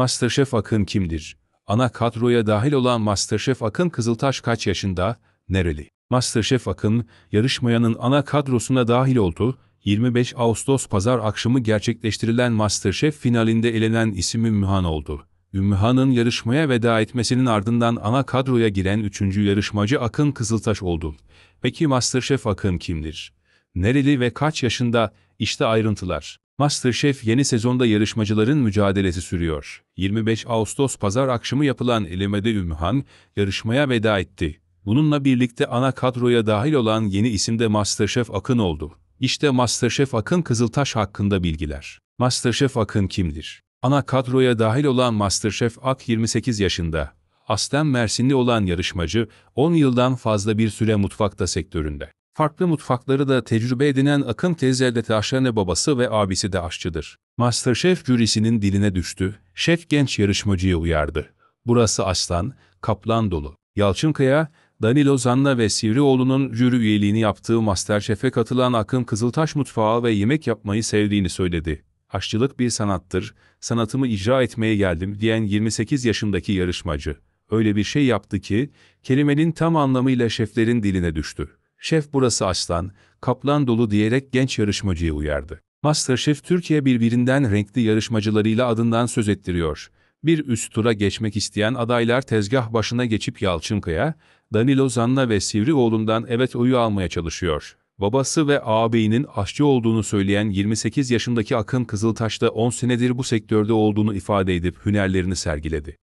Masterchef Akın kimdir? Ana kadroya dahil olan Masterchef Akın Kızıltaş kaç yaşında, nereli? Masterchef Akın, yarışmayanın ana kadrosuna dahil oldu, 25 Ağustos pazar akşamı gerçekleştirilen Masterchef finalinde elenen isim Ümmühan oldu. Ümmühan'ın yarışmaya veda etmesinin ardından ana kadroya giren 3. yarışmacı Akın Kızıltaş oldu. Peki Masterchef Akın kimdir? Nereli ve kaç yaşında? İşte ayrıntılar. MasterChef yeni sezonda yarışmacıların mücadelesi sürüyor. 25 Ağustos pazar akşamı yapılan elemede Ümhan yarışmaya veda etti. Bununla birlikte ana kadroya dahil olan yeni isim de MasterChef Akın oldu. İşte MasterChef Akın Kızıltaş hakkında bilgiler. MasterChef Akın kimdir? Ana kadroya dahil olan MasterChef Ak 28 yaşında. Aslen Mersinli olan yarışmacı 10 yıldan fazla bir süre mutfakta sektöründe. Farklı mutfakları da tecrübe edinen Akın teyze de babası ve abisi de aşçıdır. Masterchef jürisinin diline düştü, şef genç yarışmacıyı uyardı. Burası aslan, kaplan dolu. Yalçınkaya, Kaya, Danilo Zanna ve Sivrioğlu'nun jüri üyeliğini yaptığı Masterchef'e katılan Akın Kızıltaş mutfağı ve yemek yapmayı sevdiğini söyledi. Aşçılık bir sanattır, sanatımı icra etmeye geldim diyen 28 yaşındaki yarışmacı. Öyle bir şey yaptı ki, kelimenin tam anlamıyla şeflerin diline düştü. Şef burası aslan, kaplan dolu diyerek genç yarışmacıyı uyardı. Masterchef Türkiye birbirinden renkli yarışmacılarıyla adından söz ettiriyor. Bir üst tura geçmek isteyen adaylar tezgah başına geçip Yalçınkaya, Danilo Zanna ve Sivrioğlu'ndan evet oyu almaya çalışıyor. Babası ve ağabeyinin aşçı olduğunu söyleyen 28 yaşındaki Akın Kızıltaş da 10 senedir bu sektörde olduğunu ifade edip hünerlerini sergiledi.